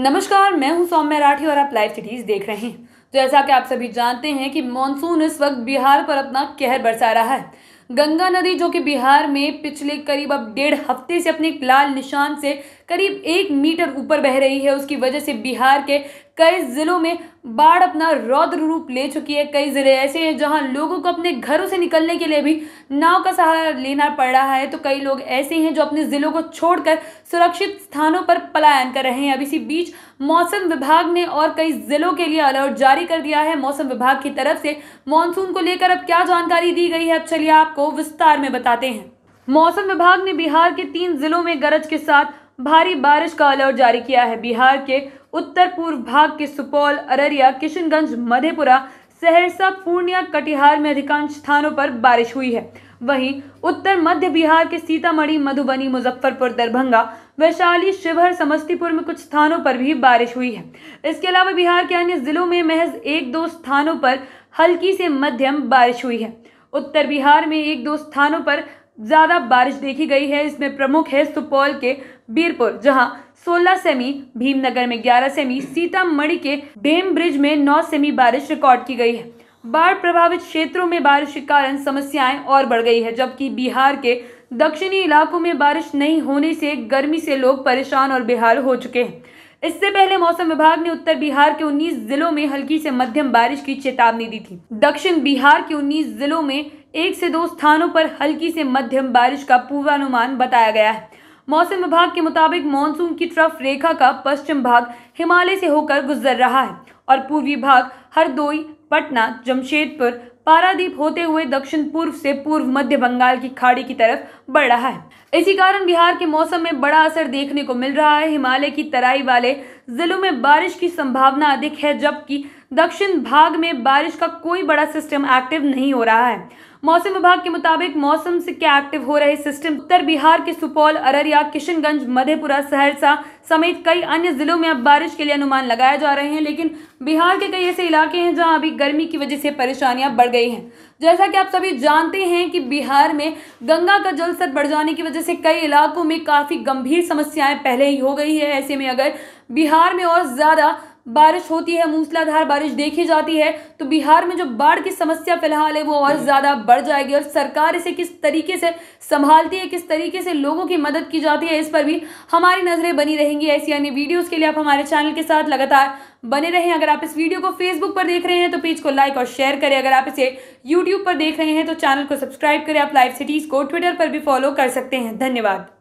नमस्कार मैं हूं सौम्य राठी और आप लाइव सिटीज देख रहे हैं तो जैसा कि आप सभी जानते हैं कि मानसून इस वक्त बिहार पर अपना कहर बरसा रहा है गंगा नदी जो कि बिहार में पिछले करीब अब डेढ़ हफ्ते से अपने लाल निशान से करीब एक मीटर ऊपर बह रही है उसकी वजह से बिहार के कई जिलों में बाढ़ अपना रौद्र रूप ले चुकी है कई जिले ऐसे हैं जहां लोगों को अपने घरों से निकलने के लिए भी नाव का सहारा लेना पड़ रहा है तो कई लोग ऐसे हैं जो अपने जिलों को छोड़कर सुरक्षित स्थानों पर पलायन कर रहे हैं अब इसी बीच मौसम विभाग ने और कई जिलों के लिए अलर्ट जारी कर दिया है मौसम विभाग की तरफ से मानसून को लेकर अब क्या जानकारी दी गई है अब चलिए आपको विस्तार में बताते हैं मौसम विभाग ने बिहार के तीन जिलों में गरज के साथ भारी बारिश का अलर्ट जारी किया है बिहार के उत्तर पूर्व भाग के सुपौल अररिया किशनगंज मधेपुरा सहरसा पूर्णिया कटिहार में अधिकांश स्थानों पर बारिश हुई है वहीं उत्तर मध्य बिहार के सीतामढ़ी मधुबनी मुजफ्फरपुर दरभंगा वैशाली शिवहर समस्तीपुर में कुछ स्थानों पर भी बारिश हुई है इसके अलावा बिहार के अन्य जिलों में महज एक दो स्थानों पर हल्की से मध्यम बारिश हुई है उत्तर बिहार में एक दो स्थानों पर ज़्यादा बारिश देखी गई है इसमें प्रमुख है सुपौल के बीरपुर जहां 16 सेमी भीमनगर में 11 सेमी सीतामढ़ी के डेम ब्रिज में 9 सेमी बारिश रिकॉर्ड की गई है बाढ़ प्रभावित क्षेत्रों में बारिश के कारण समस्याएं और बढ़ गई है जबकि बिहार के दक्षिणी इलाकों में बारिश नहीं होने से गर्मी से लोग परेशान और बेहाल हो चुके हैं इससे पहले मौसम विभाग ने उत्तर बिहार के 19 जिलों में हल्की से मध्यम बारिश की चेतावनी दी थी दक्षिण बिहार के 19 जिलों में एक से दो स्थानों पर हल्की से मध्यम बारिश का पूर्वानुमान बताया गया है मौसम विभाग के मुताबिक मानसून की ट्रफ रेखा का पश्चिम भाग हिमालय से होकर गुजर रहा है और पूर्वी भाग हरदोई पटना जमशेदपुर पारादीप होते हुए दक्षिण पूर्व से पूर्व मध्य बंगाल की खाड़ी की तरफ बढ़ रहा है इसी कारण बिहार के मौसम में बड़ा असर देखने को मिल रहा है हिमालय की तराई वाले जिलों में बारिश की संभावना अधिक है जबकि दक्षिण भाग में बारिश का कोई बड़ा सिस्टम एक्टिव नहीं हो रहा है मौसम विभाग के मुताबिक मौसम से क्या एक्टिव हो रहे सिस्टम उत्तर बिहार के सुपौल अररिया किशनगंज मधेपुरा सहरसा समेत कई अन्य जिलों में अब बारिश के लिए अनुमान लगाए जा रहे हैं लेकिन बिहार के कई ऐसे इलाके हैं जहां अभी गर्मी की वजह से परेशानियां बढ़ गई हैं जैसा कि आप सभी जानते हैं कि बिहार में गंगा का जल स्तर बढ़ जाने की वजह से कई इलाकों में काफ़ी गंभीर समस्याएं पहले ही हो गई है ऐसे में अगर बिहार में और ज़्यादा बारिश होती है मूसलाधार बारिश देखी जाती है तो बिहार में जो बाढ़ की समस्या फिलहाल है वो और हम्म। ज़्यादा बढ़ जाएगी और सरकार इसे किस तरीके से संभालती है किस तरीके से लोगों की मदद की जाती है इस पर भी हमारी नज़रें बनी रहेंगी ऐसी अन्य वीडियोज़ के लिए आप हमारे चैनल के साथ लगातार बने रहें अगर आप इस वीडियो को फेसबुक पर देख रहे हैं तो पेज को लाइक और शेयर करें अगर आप इसे यूट्यूब पर देख रहे हैं तो चैनल को सब्सक्राइब करें आप लाइव सिटीज़ को ट्विटर पर भी फॉलो कर सकते हैं धन्यवाद